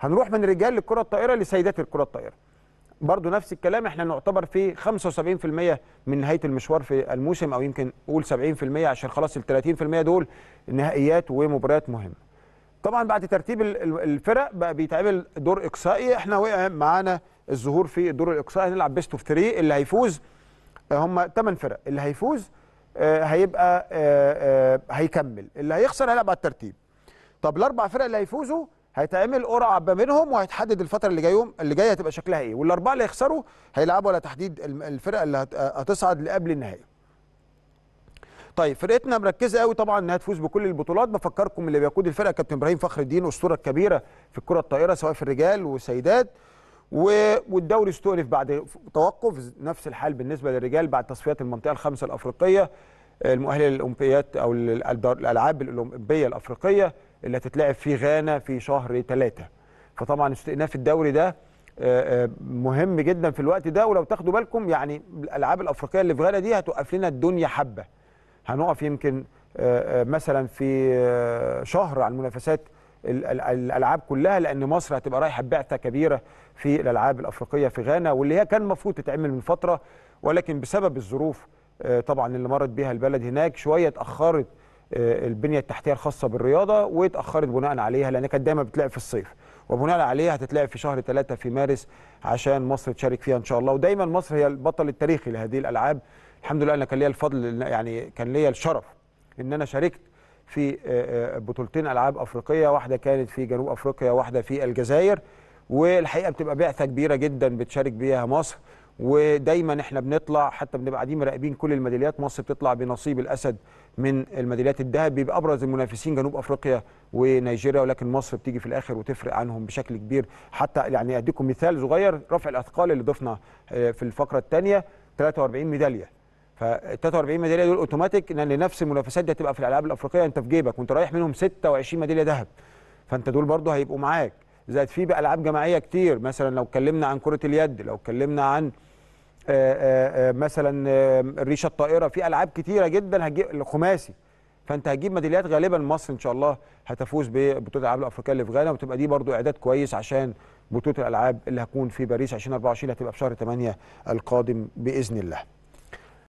هنروح من رجال الكره الطائره لسيدات الكره الطائره برضه نفس الكلام احنا نعتبر في 75% من نهايه المشوار في الموسم او يمكن قول 70% عشان خلاص ال 30% دول نهائيات ومباريات مهمه طبعا بعد ترتيب الفرق بقى بيتعمل دور اقصائي احنا وقع معانا الظهور في الدور الاقصائي هنلعب بيست اوف 3 اللي هيفوز آه، هم 8 فرق اللي هيفوز آه، هيبقى آه، هيكمل اللي هيخسر هيلعب على الترتيب طب الاربع فرق اللي هيفوزوا هيتعمل قرعه ما بينهم وهيتحدد الفتره اللي جايهم اللي جايه هتبقى شكلها ايه والاربعه اللي هيخسروا هيلعبوا على تحديد الفرقه اللي هتصعد لقبل النهائي طيب فرقتنا مركزه قوي طبعا انها تفوز بكل البطولات بفكركم اللي بيقود الفرقه كابتن ابراهيم فخر الدين اسطوره كبيره في الكره الطائره سواء في الرجال والسيدات و... والدوري استؤلف بعد توقف نفس الحال بالنسبه للرجال بعد تصفيات المنطقه الخامسه الافريقيه المؤهله للاولمبيات او الالعاب الاولمبيه الافريقيه اللي هتتلعب في غانا في شهر ثلاثة فطبعا استئناف الدوري ده آه، آه، مهم جدا في الوقت ده ولو تاخدوا بالكم يعني الالعاب الافريقيه اللي في غانا دي هتوقف لنا الدنيا حبه هنقف يمكن آه، مثلا في شهر على المنافسات الالعاب كلها لان مصر هتبقى رايحه بعثه كبيره في الالعاب الافريقيه في غانا واللي هي كان المفروض تتعمل من فتره ولكن بسبب الظروف طبعا اللي مرت بيها البلد هناك شويه اتاخرت آه، البنيه التحتيه الخاصه بالرياضه واتاخرت بناء عليها لان كانت دايما بتلعب في الصيف وبناء عليها هتتلعب في شهر 3 في مارس عشان مصر تشارك فيها ان شاء الله ودايما مصر هي البطل التاريخي لهذه الالعاب الحمد لله انا كان ليا الفضل يعني كان ليا الشرف ان انا شاركت في آه، آه، بطولتين العاب افريقيه واحده كانت في جنوب افريقيا واحده في الجزائر والحقيقه بتبقى بعثه كبيره جدا بتشارك بيها مصر ودايما احنا بنطلع حتى بنبقى قاعدين مراقبين كل الميداليات مصر بتطلع بنصيب الاسد من الميداليات الذهب بيبقى ابرز المنافسين جنوب افريقيا ونيجيريا ولكن مصر بتيجي في الاخر وتفرق عنهم بشكل كبير حتى يعني اديكم مثال صغير رفع الاثقال اللي ضفنا آه، في الفقره الثانيه 43 ميداليه ف 43 ميداليه دول اوتوماتيك لان نفس المنافسات دي هتبقى في الالعاب الافريقيه انت في جيبك وانت رايح منهم 26 ميداليه ذهب فانت دول برضه هيبقوا معاك زائد في بقى العاب جماعيه كتير مثلا لو اتكلمنا عن كره اليد لو اتكلمنا عن آه، آه، آه، مثلا الريشه الطائره في العاب كتيره جدا هتجيب الخماسي فانت هتجيب ميداليات غالبا مصر ان شاء الله هتفوز ببطوله الالعاب الافريقيه اللي في غانا وتبقى دي برضو اعداد كويس عشان بطوله الالعاب اللي هكون في باريس 2024 هتبقى في شهر 8 القادم باذن الله